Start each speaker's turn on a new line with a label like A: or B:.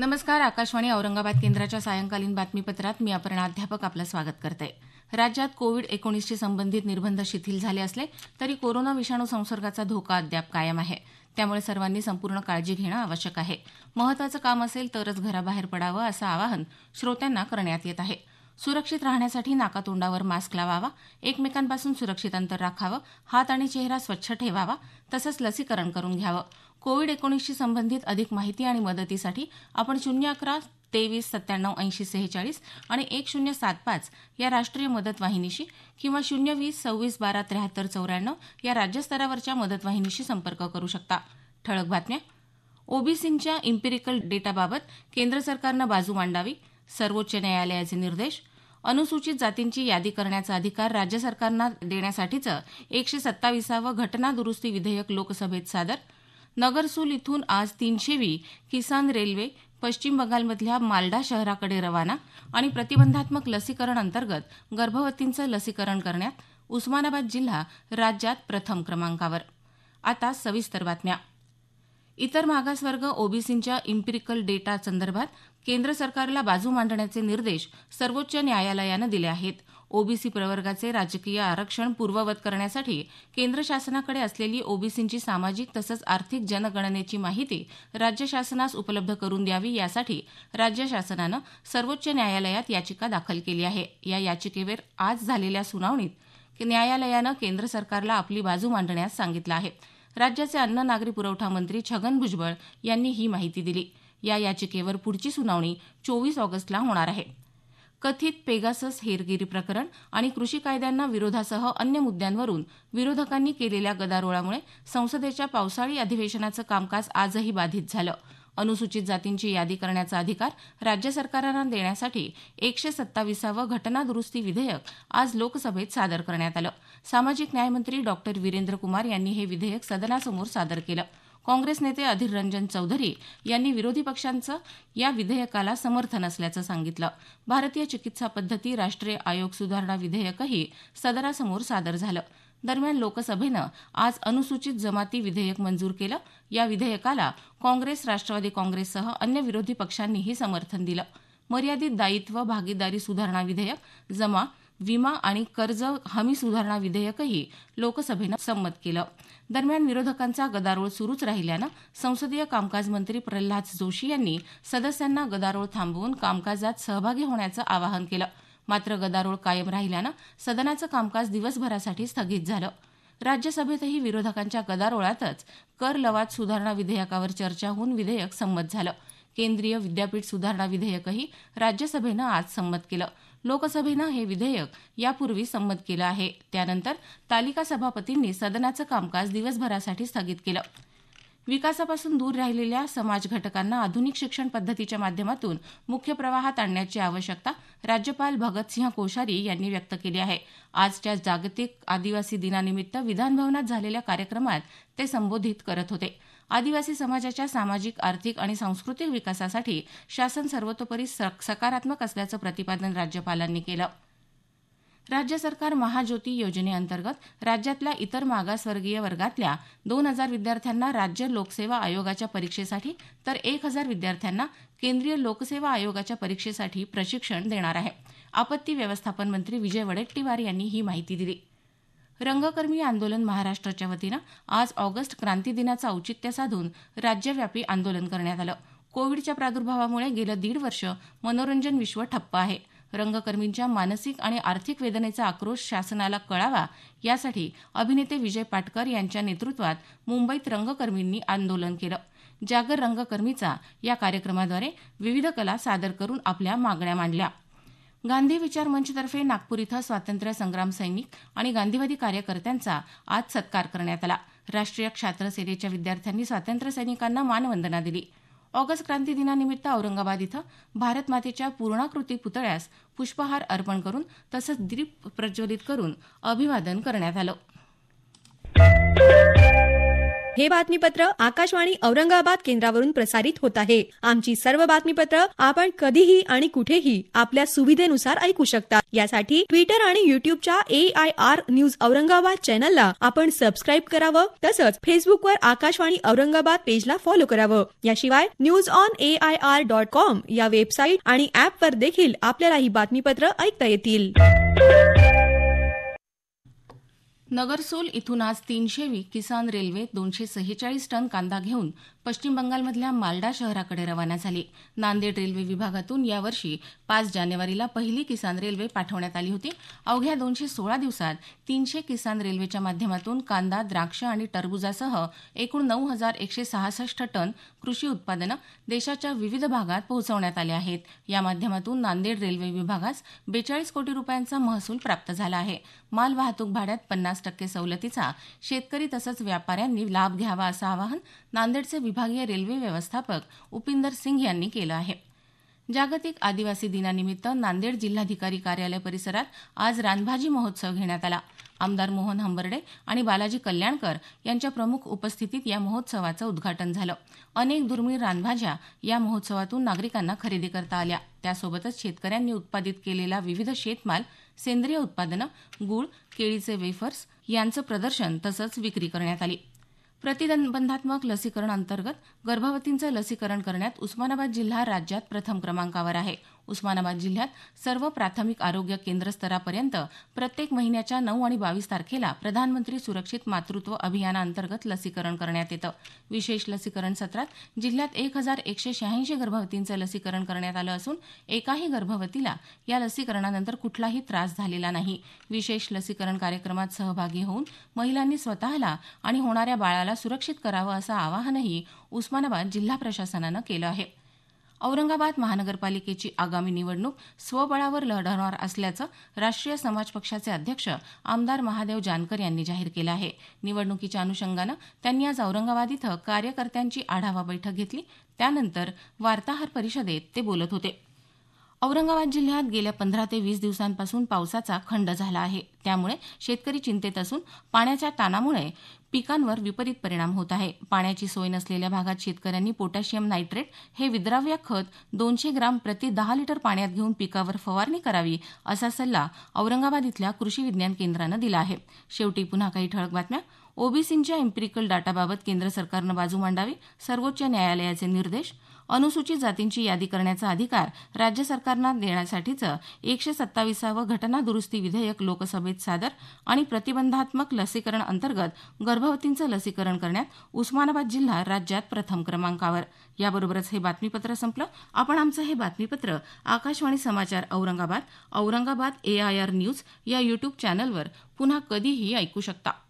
A: नमस्कार आकाशवाणी औरंगाबाद केंद्राच्या सायंकालीन बातमीपत्रात मी अपर्णा अध्यापक आपलं स्वागत करते राज्यात कोविड एकोणीसशी संबंधित निर्बंध शिथिल झाले असले तरी कोरोना विषाणू संसर्गाचा धोका अद्याप कायम आहे त्यामुळे सर्वांनी संपूर्ण काळजी घेणं आवश्यक आहे महत्वाचं काम असेल तरच घराबाहेर पडावं असं आवाहन श्रोत्यांना करण्यात येत आहे सुरक्षित राहण्यासाठी नाकातोंडावर मास्क लावावा एकमेकांपासून सुरक्षित अंतर राखावं हात आणि चेहरा स्वच्छ ठेवावा तसंच लसीकरण करून घ्यावं कोविड एकोणीसशी संबंधित अधिक माहिती आणि मदतीसाठी आपण शून्य अकरा तेवीस सत्त्याण्णव ऐंशी सेहेचाळीस आणि एक शून्य सात पाच या राष्ट्रीय मदत वाहिनीशी किंवा शून्य वीस सव्वीस बारा त्र्याहत्तर चौऱ्याण्णव या राज्यस्तरावरच्या मदतवाहिनीशी संपर्क करू शकता ठळक बातम्या ओबीसींच्या इम्पिरिकल डेटाबाबत केंद्र सरकारनं बाजू मांडावी सर्वोच्च न्यायालयाचे निर्देश अनुसूचित जातींची यादी करण्याचा अधिकार राज्य सरकारना देण्यासाठीचं एकशे सत्तावीसावं घटना दुरुस्ती विधेयक लोकसभेत सादर नगरसूल इथून आज तीनशेवी किसान रेल्वे पश्चिम बंगालमधल्या मालडा शहराकडे रवाना आणि प्रतिबंधात्मक लसीकरण अंतर्गत गर्भवतींचं लसीकरण करण्यात उस्मानाबाद जिल्हा राज्यात प्रथम क्रमांकावर आता सविस्तर बातम्या इतर मागासवर्ग ओबीसींच्या इम्पिरिकल डेटा संदर्भात केंद्र सरकारला बाजू मांडण्याचे निर्देश सर्वोच्च न्यायालयानं दिले आहेत ओबीसी प्रवर्गाचे राजकीय आरक्षण पूर्ववत करण्यासाठी केंद्र शासनाकडे असलेली ओबीसींची सामाजिक तसंच आर्थिक जनगणनेची माहिती राज्य शासनास उपलब्ध करून द्यावी यासाठी राज्य शासनानं सर्वोच्च न्यायालयात याचिका दाखल केली आहे या याचिकेवर आज झालेल्या सुनावणीत न्यायालयानं केंद्र सरकारला आपली बाजू मांडण्यास सांगितलं आहे राज्याचे अन्न नागरी पुरवठा मंत्री छगन भुजबळ यांनी ही माहिती दिली या याचिकेवर पुढची सुनावणी चोवीस ऑगस्टला होणार आहे कथित पेगासस हेरगिरी प्रकरण आणि कृषी कायद्यांना विरोधासह अन्य मुद्यांवरून विरोधकांनी केलेल्या गदारोळामुळे संसदेच्या पावसाळी अधिवेशनाचं कामकाज आजही बाधित झालं अनुसूचित जातींची यादी करण्याचा अधिकार राज्य सरकारांना देण्यासाठी एकशे सत्तावीसावं घटनादुरुस्ती विधेयक आज लोकसभेत सादर करण्यात आलं सामाजिक न्यायमंत्री डॉक्टर वीरेंद्र कुमार यांनी हे विधेयक सदनासमोर सादर केलं काँग्रेस नेते अधीर रंजन चौधरी यांनी विरोधी पक्षांचं या विधेयकाला समर्थन असल्याचं सांगितलं भारतीय चिकित्सा पद्धती राष्ट्रीय आयोग सुधारणा विधेयकही सदरासमोर सादर झालं दरम्यान लोकसभेनं आज अनुसूचित जमाती विधेयक मंजूर केलं या विधेयकाला काँग्रेस राष्ट्रवादी काँग्रेससह अन्य विरोधी पक्षांनीही समर्थन दिलं मर्यादित दायित्व भागीदारी सुधारणा विधेयक जमा विमा आणि कर्ज हमी सुधारणा विधेयकही लोकसभेनं संमत केलं दरम्यान विरोधकांचा गदारोळ सुरूच राहिल्यानं संसदीय कामकाज मंत्री प्रल्हाद जोशी यांनी सदस्यांना गदारोळ थांबवून कामकाजात सहभागी होण्याचं आवाहन केलं मात्र गदारोळ कायम राहिल्यानं सदनाचं कामकाज दिवसभरासाठी स्थगित झालं राज्यसभेतही विरोधकांच्या गदारोळातच कर लवाद सुधारणा विधेयकावर चर्चा होऊन विधेयक संमत झालं केंद्रीय विद्यापीठ सुधारणा विधेयकही राज्यसभेनं आज संमत केलं लोकसभेनं हे विधेयक यापूर्वी संमत केलं आहे त्यानंतर तालिका सभापतींनी सदनाचं कामकाज दिवसभरासाठी स्थगित केलं विकासापासून दूर राहिलेल्या समाज घटकांना आधुनिक शिक्षण पद्धतीच्या माध्यमातून मुख्य प्रवाहात आणण्याची आवश्यकता राज्यपाल भगतसिंह कोश्यारी यांनी व्यक्त केली आहे आजच्या जागतिक आदिवासी दिनानिमित्त विधानभवनात झालेल्या कार्यक्रमात ते संबोधित करत होते आदिवासी समाजाच्या सामाजिक आर्थिक आणि सांस्कृतिक विकासासाठी शासन सर्वतोपरी सकारात्मक असल्याचं प्रतिपादन राज्यपालांनी केलं राज्य सरकार महाज्योती योजनेअंतर्गत राज्यातल्या इतर मागासवर्गीय वर्गातल्या दोन हजार विद्यार्थ्यांना राज्य लोकसेवा आयोगाच्या परीक्षेसाठी तर एक हजार विद्यार्थ्यांना केंद्रीय लोकसेवा आयोगाच्या परीक्षेसाठी प्रशिक्षण देणार आहे आपत्ती व्यवस्थापन मंत्री विजय वडेट्टीवार यांनी ही माहिती दिली रंगकर्मी आंदोलन महाराष्ट्राच्या वतीनं आज ऑगस्ट क्रांती दिनाचं औचित्य साधून राज्यव्यापी आंदोलन करण्यात आलं कोविडच्या प्रादुर्भावामुळे गेलं दीड वर्ष मनोरंजन विश्व ठप्प आहे रंगकर्मींच्या मानसिक आणि आर्थिक वेदनेचा आक्रोश शासनाला कळावा यासाठी अभिनेते विजय पाटकर यांच्या नेतृत्वात मुंबईत रंगकर्मींनी आंदोलन केलं जागर रंगकर्मीचा या कार्यक्रमाद्वारे विविध कला सादर करून आपल्या मागण्या मांडल्या गांधी विचार मंचतर्फे नागपूर इथं स्वातंत्र्य संग्राम सैनिक आणि गांधीवादी कार्यकर्त्यांचा आज सत्कार करण्यात आला राष्ट्रीय छात्र सेनेच्या विद्यार्थ्यांनी स्वातंत्र्य सैनिकांना मानवंदना दिली ऑगस्ट क्रांती दिनानिमित्त औरंगाबाद इथं भारतमातेच्या पूर्णाकृती पुतळ्यास पुष्पहार अर्पण करून तसंच दीप प्रज्वलित करून अभिवादन करण्यात आलं हे बातमीपत्र आकाशवाणी औरंगाबाद केंद्रावरून प्रसारित होत आहे आमची सर्व बातमीपत्र आपण कधीही आणि कुठेही आपल्या सुविधेनुसार ऐकू शकता यासाठी ट्विटर आणि युट्यूबच्या A I R news Aurangabad चॅनलला आपण सबस्क्राईब करावं तसंच फेसबुकवर आकाशवाणी औरंगाबाद पेजला फॉलो करावं याशिवाय news on A I R dot com या वेबसाईट आणि वर देखील आपल्याला ही बातमीपत्र ऐकता येतील नगरसोल इथून आज तीनशेवी किसान रेल्वे दोनशे सेहेचाळीस टन कांदा घेऊन पश्चिम बंगालमधल्या मालडा शहराकडे रवाना झाली नांदेड रेल्वे विभागातून यावर्षी पाच जानेवारीला पहिली किसान रेल्वे पाठवण्यात आली होती अवघ्या दोनशे सोळा दिवसात तीनशे किसान रेल्वेच्या माध्यमातून कांदा द्राक्ष आणि टरबुजासह एकूण नऊ हजार एकशे सहासष्ट टन कृषी उत्पादनं देशाच्या विविध भागात पोहोचवण्यात आले आहेत या माध्यमातून नांदेड रेल्वे विभागास बेचाळीस कोटी रुपयांचा महसूल प्राप्त झाला आहे माल वाहतूक भाड्यात पन्नास पन्नास टक्के सवलतीचा शेतकरी तसंच व्यापाऱ्यांनी लाभ घ्यावा असं आवाहन नांदेडचे विभागीय रेल्वे व्यवस्थापक उपिंदर सिंग यांनी केलं आहे जागतिक आदिवासी दिनानिमित्त नांदेड जिल्हाधिकारी कार्यालय परिसरात आज रानभाजी महोत्सव घेण्यात आला आमदार मोहन हंबर्डे आणि बालाजी कल्याणकर यांच्या प्रमुख उपस्थितीत या महोत्सवाचं उद्घाटन झालं अनेक दुर्मिळ रानभाज्या या महोत्सवातून नागरिकांना खरेदी करता आल्या त्यासोबतच शेतकऱ्यांनी उत्पादित केलेला विविध शेतमाल सेंद्रिय उत्पादनं गूळ केळीचे वेफर्स यांचं प्रदर्शन तसंच विक्री करण्यात आली प्रतिबंधात्मक लसीकरण अंतर्गत गर्भवतींचं लसीकरण करण्यात उस्मानाबाद जिल्हा राज्यात प्रथम क्रमांकावर आहे उस्मानाबाद जिल्ह्यात सर्व प्राथमिक आरोग्य केंद्र स्तरापर्यंत प्रत्येक महिन्याच्या नऊ आणि बावीस तारखेला प्रधानमंत्री सुरक्षित मातृत्व अभियानाअंतर्गत लसीकरण करण्यात येतं विशेष लसीकरण सत्रात जिल्ह्यात एक हजार एकशे शहाऐंशी गर्भवतींचं लसीकरण करण्यात आलं असून एकाही गर्भवतीला या लसीकरणानंतर कुठलाही त्रास झालेला नाही विशेष लसीकरण कार्यक्रमात सहभागी होऊन महिलांनी स्वतःला आणि होणाऱ्या बाळाला सुरक्षित करावं असं आवाहनही उस्मानाबाद जिल्हा प्रशासनानं केलं आहे औरंगाबाद महानगरपालिकेची आगामी निवडणूक स्वबळावर लढवणार असल्याचं राष्ट्रीय समाज पक्षाचे अध्यक्ष आमदार महादेव जानकर यांनी जाहीर केलं आहे निवडणुकीच्या अनुषंगानं त्यांनी आज औरंगाबाद इथं कार्यकर्त्यांची आढावा बैठक घेतली त्यानंतर वार्ताहर परिषदेत ते बोलत होते औरंगाबाद जिल्ह्यात गेल्या पंधरा ते वीस दिवसांपासून पावसाचा खंड झाला आहे त्यामुळे शेतकरी चिंतेत असून पाण्याच्या ताणामुळे पिकांवर विपरीत परिणाम होत आहे पाण्याची सोय नसलेल्या भागात शेतकऱ्यांनी पोटॅशियम नायट्रेट हे विद्राव्य खत दोनशे ग्राम प्रति दहा लिटर पाण्यात घेऊन पिकावर फवारणी करावी असा सल्ला औरंगाबाद इथल्या कृषी विज्ञान केंद्रानं दिला आहे शेवटी पुन्हा काही ठळक बातम्या ओबीसींच्या एम्पिरिकल डाटाबाबत केंद्र सरकारनं बाजू मांडावी सर्वोच्च न्यायालयाचे निर्देश अनुसूचित जातींची यादी करण्याचा अधिकार राज्य सरकारना देण्यासाठीचं एकशे सत्तावीसावं घटना दुरुस्ती विधेयक लोकसभेत सादर आणि प्रतिबंधात्मक लसीकरण अंतर्गत गर्भवतींचं लसीकरण करण्यात उस्मानाबाद जिल्हा राज्यात प्रथम क्रमांकावर याबरोबरच हे बातमीपत्र संपलं आपण आमचं हे बातमीपत्र आकाशवाणी समाचार औरंगाबाद औरंगाबाद एआयआर न्यूज या यूट्यूब चॅनलवर पुन्हा कधीही ऐकू शकता